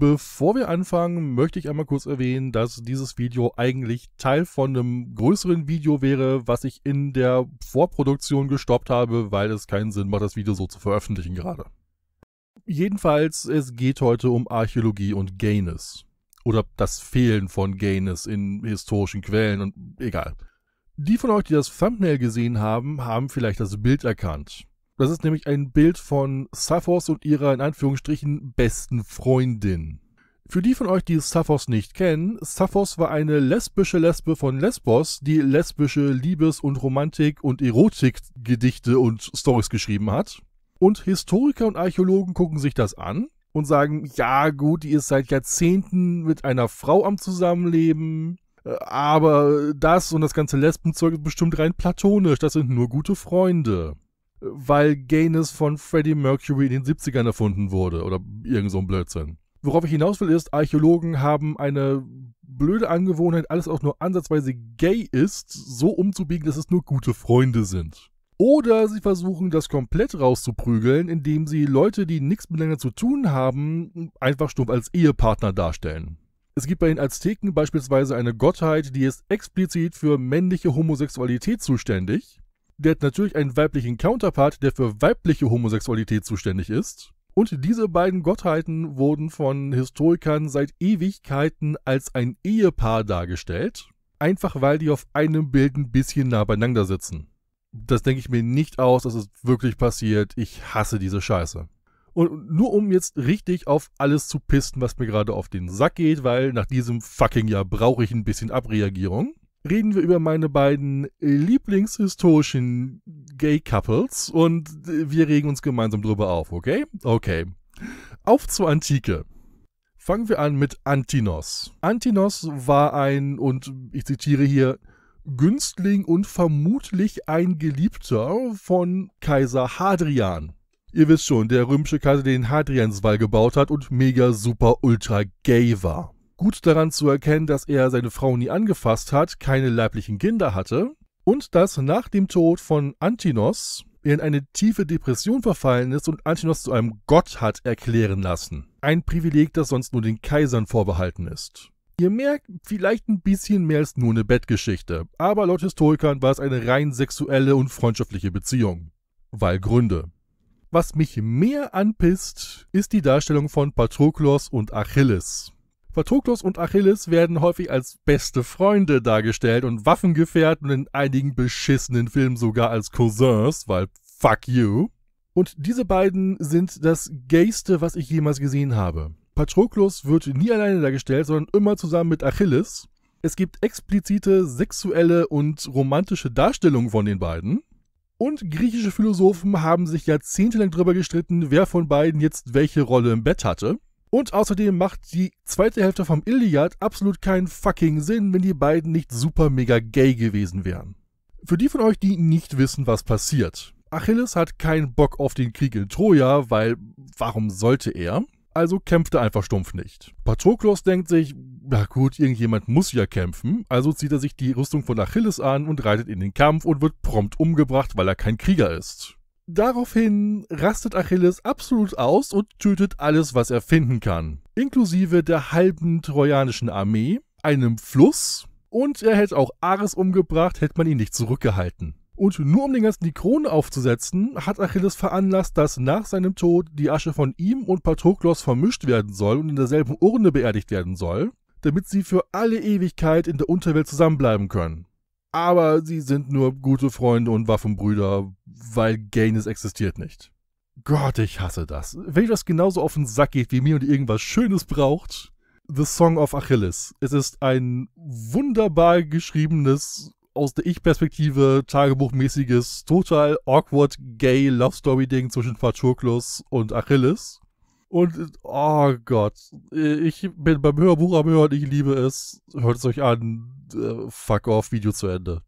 Bevor wir anfangen, möchte ich einmal kurz erwähnen, dass dieses Video eigentlich Teil von einem größeren Video wäre, was ich in der Vorproduktion gestoppt habe, weil es keinen Sinn macht, das Video so zu veröffentlichen gerade. Jedenfalls, es geht heute um Archäologie und Gaines. Oder das Fehlen von Gaines in historischen Quellen und egal. Die von euch, die das Thumbnail gesehen haben, haben vielleicht das Bild erkannt. Das ist nämlich ein Bild von Sapphos und ihrer in Anführungsstrichen besten Freundin. Für die von euch, die Sapphos nicht kennen, Sapphos war eine lesbische Lesbe von Lesbos, die lesbische Liebes- und Romantik- und Erotikgedichte und Stories geschrieben hat. Und Historiker und Archäologen gucken sich das an und sagen, ja gut, die ist seit Jahrzehnten mit einer Frau am Zusammenleben, äh, aber das und das ganze Lesbenzeug ist bestimmt rein platonisch, das sind nur gute Freunde weil Gaines von Freddie Mercury in den 70ern erfunden wurde oder irgend so ein Blödsinn. Worauf ich hinaus will ist, Archäologen haben eine blöde Angewohnheit, alles auch nur ansatzweise gay ist, so umzubiegen, dass es nur gute Freunde sind. Oder sie versuchen, das komplett rauszuprügeln, indem sie Leute, die nichts miteinander zu tun haben, einfach stumpf als Ehepartner darstellen. Es gibt bei den Azteken beispielsweise eine Gottheit, die ist explizit für männliche Homosexualität zuständig. Der hat natürlich einen weiblichen Counterpart, der für weibliche Homosexualität zuständig ist. Und diese beiden Gottheiten wurden von Historikern seit Ewigkeiten als ein Ehepaar dargestellt, einfach weil die auf einem Bild ein bisschen nah beieinander sitzen. Das denke ich mir nicht aus, dass es wirklich passiert. Ich hasse diese Scheiße. Und nur um jetzt richtig auf alles zu pisten, was mir gerade auf den Sack geht, weil nach diesem fucking Jahr brauche ich ein bisschen Abreagierung reden wir über meine beiden lieblingshistorischen Gay-Couples und äh, wir regen uns gemeinsam drüber auf, okay? Okay. Auf zur Antike. Fangen wir an mit Antinos. Antinos war ein, und ich zitiere hier, Günstling und vermutlich ein Geliebter von Kaiser Hadrian. Ihr wisst schon, der römische Kaiser, den Hadrianswall gebaut hat und mega super ultra gay war gut daran zu erkennen, dass er seine Frau nie angefasst hat, keine leiblichen Kinder hatte und dass nach dem Tod von Antinos er in eine tiefe Depression verfallen ist und Antinos zu einem Gott hat erklären lassen. Ein Privileg, das sonst nur den Kaisern vorbehalten ist. Ihr merkt vielleicht ein bisschen mehr als nur eine Bettgeschichte, aber laut Historikern war es eine rein sexuelle und freundschaftliche Beziehung. Weil Gründe. Was mich mehr anpisst, ist die Darstellung von Patroklos und Achilles. Patroklos und Achilles werden häufig als beste Freunde dargestellt und Waffengefährten und in einigen beschissenen Filmen sogar als Cousins, weil fuck you. Und diese beiden sind das Gayste, was ich jemals gesehen habe. Patroklos wird nie alleine dargestellt, sondern immer zusammen mit Achilles. Es gibt explizite sexuelle und romantische Darstellungen von den beiden. Und griechische Philosophen haben sich jahrzehntelang darüber gestritten, wer von beiden jetzt welche Rolle im Bett hatte. Und außerdem macht die zweite Hälfte vom Iliad absolut keinen fucking Sinn, wenn die beiden nicht super mega gay gewesen wären. Für die von euch, die nicht wissen, was passiert. Achilles hat keinen Bock auf den Krieg in Troja, weil warum sollte er? Also kämpft er einfach stumpf nicht. Patroklos denkt sich, na gut, irgendjemand muss ja kämpfen, also zieht er sich die Rüstung von Achilles an und reitet in den Kampf und wird prompt umgebracht, weil er kein Krieger ist. Daraufhin rastet Achilles absolut aus und tötet alles, was er finden kann, inklusive der halben trojanischen Armee, einem Fluss und er hätte auch Ares umgebracht, hätte man ihn nicht zurückgehalten. Und nur um den ganzen die Krone aufzusetzen, hat Achilles veranlasst, dass nach seinem Tod die Asche von ihm und Patroklos vermischt werden soll und in derselben Urne beerdigt werden soll, damit sie für alle Ewigkeit in der Unterwelt zusammenbleiben können aber sie sind nur gute Freunde und Waffenbrüder, weil Gaines existiert nicht. Gott, ich hasse das. Wenn ihr das genauso auf den Sack geht wie mir und irgendwas Schönes braucht, The Song of Achilles. Es ist ein wunderbar geschriebenes, aus der Ich-Perspektive tagebuchmäßiges, total awkward gay Love Story-Ding zwischen Patroclus und Achilles. Und oh Gott, ich bin beim Hörbuch am Hören, ich liebe es. Hört es euch an. Äh, fuck off, Video zu Ende.